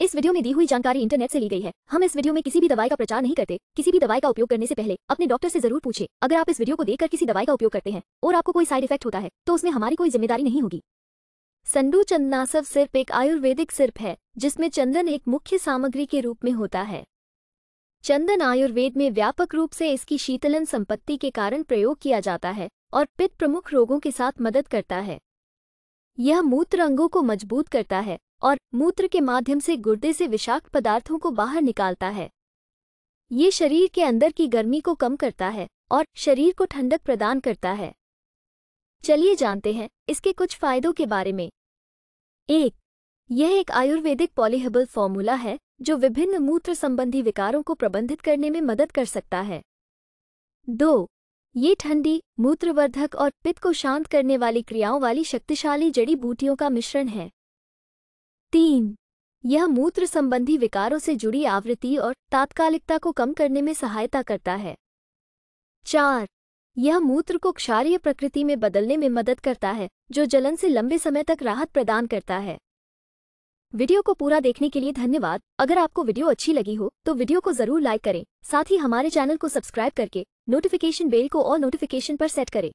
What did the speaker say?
इस वीडियो में दी हुई जानकारी इंटरनेट से ली गई है हम इस वीडियो में किसी भी दवाई का प्रचार नहीं करते किसी भी दवाई का उपयोग करने से पहले अपने डॉक्टर से जरूर पूछे अगर आप इस वीडियो को देखकर किसी दवाई का उपयोग करते हैं और आपको कोई साइड इफेक्ट होता है तो उसमें हमारी कोई जिम्मेदारी नहीं होगी संडू चंदनासव सिर्फ एक आयुर्वेदिक सिर्फ है जिसमें चंदन एक मुख्य सामग्री के रूप में होता है चंदन आयुर्वेद में व्यापक रूप से इसकी शीतलन संपत्ति के कारण प्रयोग किया जाता है और पित्त प्रमुख रोगों के साथ मदद करता है यह मूत्र अंगों को मजबूत करता है और मूत्र के माध्यम से गुर्दे से विषाक्त पदार्थों को बाहर निकालता है ये शरीर के अंदर की गर्मी को कम करता है और शरीर को ठंडक प्रदान करता है चलिए जानते हैं इसके कुछ फायदों के बारे में एक यह एक आयुर्वेदिक पॉलीहबल फॉर्मूला है जो विभिन्न मूत्र संबंधी विकारों को प्रबंधित करने में मदद कर सकता है दो ये ठंडी मूत्रवर्धक और पित्त को शांत करने वाली क्रियाओं वाली शक्तिशाली जड़ी बूटियों का मिश्रण है तीन यह मूत्र संबंधी विकारों से जुड़ी आवृत्ति और तात्कालिकता को कम करने में सहायता करता है चार यह मूत्र को क्षारीय प्रकृति में बदलने में मदद करता है जो जलन से लंबे समय तक राहत प्रदान करता है वीडियो को पूरा देखने के लिए धन्यवाद अगर आपको वीडियो अच्छी लगी हो तो वीडियो को जरूर लाइक करें साथ ही हमारे चैनल को सब्सक्राइब करके नोटिफिकेशन बेल को और नोटिफिकेशन पर सेट करें